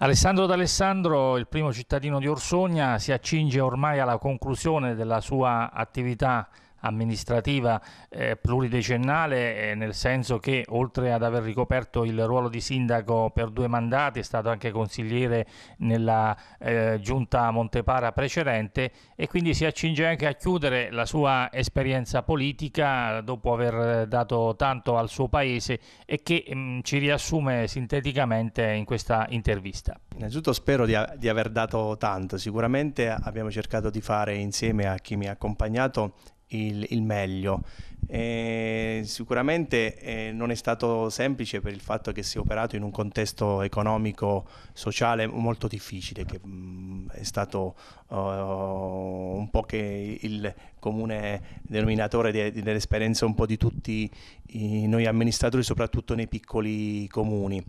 Alessandro D'Alessandro, il primo cittadino di Orsogna, si accinge ormai alla conclusione della sua attività amministrativa eh, pluridecennale, eh, nel senso che oltre ad aver ricoperto il ruolo di sindaco per due mandati, è stato anche consigliere nella eh, giunta Montepara precedente e quindi si accinge anche a chiudere la sua esperienza politica dopo aver dato tanto al suo paese e che mh, mm, ci riassume sinteticamente in questa intervista. Innanzitutto spero di, di aver dato tanto, sicuramente abbiamo cercato di fare insieme a chi mi ha accompagnato il, il meglio. E sicuramente eh, non è stato semplice per il fatto che si è operato in un contesto economico, sociale molto difficile, che mh, mm, è stato uh, un po' che il comune denominatore de- dell'esperienza un po' di tutti i, noi amministratori, soprattutto nei piccoli comuni.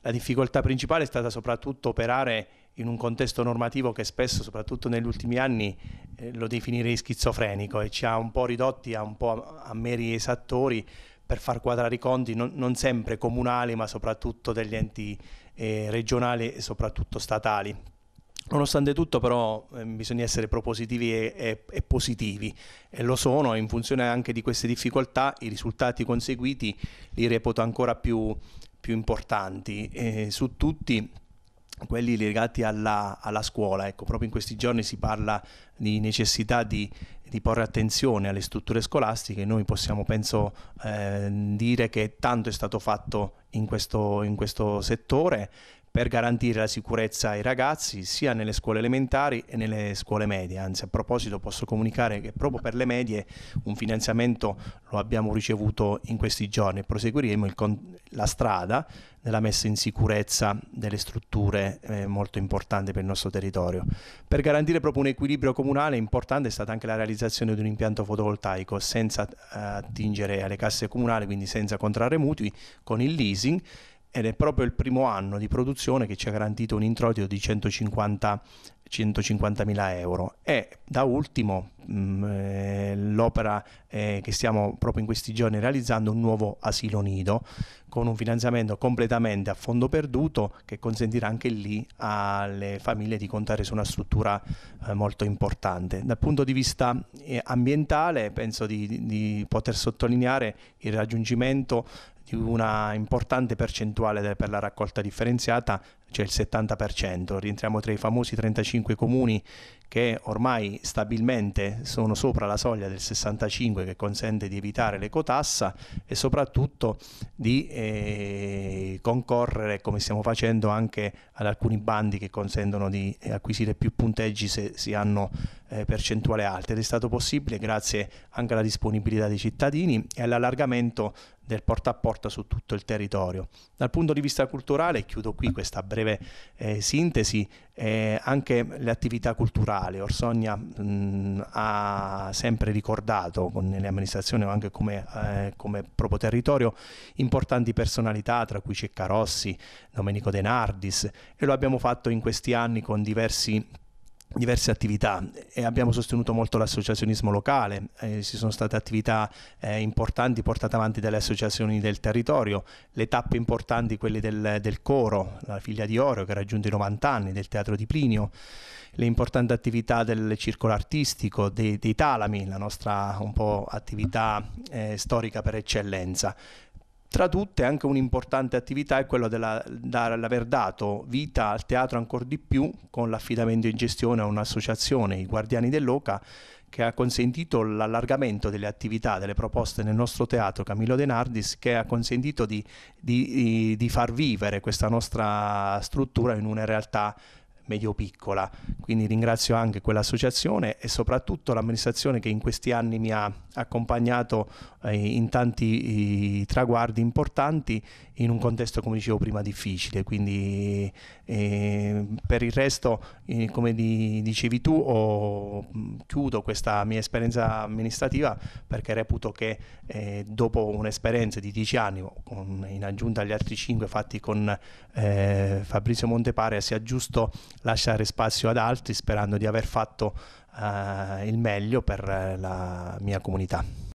La difficoltà principale è stata soprattutto operare in un contesto normativo che spesso, soprattutto negli ultimi anni, eh, lo definirei schizofrenico e ci ha un po' ridotti a, po a meri esattori per far quadrare i conti non, non sempre comunali ma soprattutto degli enti eh, regionali e soprattutto statali. Nonostante tutto però eh, bisogna essere propositivi e, e, e, positivi e lo sono in funzione anche di queste difficoltà i risultati conseguiti li reputo ancora più, più importanti. Eh, su tutti quelli legati alla, alla, scuola. Ecco, proprio in questi giorni si parla di necessità di, di porre attenzione alle strutture scolastiche. Noi possiamo, penso, eh, dire che tanto è stato fatto in questo, in questo settore per garantire la sicurezza ai ragazzi sia nelle scuole elementari e nelle scuole medie. Anzi, a proposito posso comunicare che proprio per le medie un finanziamento lo abbiamo ricevuto in questi giorni e proseguiremo la strada nella messa in sicurezza delle strutture eh, molto importanti per il nostro territorio. Per garantire proprio un equilibrio comunale importante è stata anche la realizzazione di un impianto fotovoltaico senza eh, attingere alle casse comunali, quindi senza contrarre mutui, con il leasing ed è proprio il primo anno di produzione che ci ha garantito un introito di 150 150.000 euro e da ultimo mm, eh, l'opera eh, che stiamo proprio in questi giorni realizzando un nuovo asilo nido con un finanziamento completamente a fondo perduto che consentirà anche lì alle famiglie di contare su una struttura eh, molto importante. Dal punto di vista ambientale penso di, di poter sottolineare il raggiungimento di una importante percentuale per la raccolta differenziata cioè il 70%, rientriamo tra i famosi 35 comuni che ormai stabilmente sono sopra la soglia del 65 che consente di evitare l'ecotassa e soprattutto di eh, concorrere come stiamo facendo anche ad alcuni bandi che consentono di eh, acquisire più punteggi se si hanno eh, percentuale alta ed è stato possibile grazie anche alla disponibilità dei cittadini e all'allargamento del porta a porta su tutto il territorio. Dal punto di vista culturale, chiudo qui questa breve eh, sintesi, eh, anche le attività culturali. Orsogna mh, mm, ha sempre ricordato nelle amministrazioni o anche come, eh, come, proprio territorio importanti personalità, tra cui Ceccarossi, Domenico De Nardis e lo abbiamo fatto in questi anni con diversi diverse attività e abbiamo sostenuto molto l'associazionismo locale, eh, ci sono state attività eh, importanti portate avanti dalle associazioni del territorio, le tappe importanti quelle del, del coro, la figlia di Oreo che ha raggiunto i 90 anni, del teatro di Plinio, le importanti attività del circolo artistico, dei, dei talami, la nostra un po' attività eh, storica per eccellenza. Tra tutte anche un'importante attività è quella dell'aver dato vita al teatro ancora di più con l'affidamento in gestione a un'associazione, i Guardiani dell'Oca, che ha consentito l'allargamento delle attività, delle proposte nel nostro teatro Camillo De Nardis, che ha consentito di, di, di far vivere questa nostra struttura in una realtà medio-piccola. Quindi ringrazio anche quell'associazione e soprattutto l'amministrazione che in questi anni mi ha accompagnato eh, in tanti eh, traguardi importanti in un contesto, come dicevo prima, difficile. Quindi eh, per il resto, eh, come di, dicevi tu, ho, mm, chiudo questa mia esperienza amministrativa perché reputo che eh, dopo un'esperienza di dieci anni, con, in aggiunta agli altri cinque fatti con Fabrizio Montepare, sia giusto lasciare spazio ad altri sperando di aver fatto eh, il meglio per eh, la mia comunità.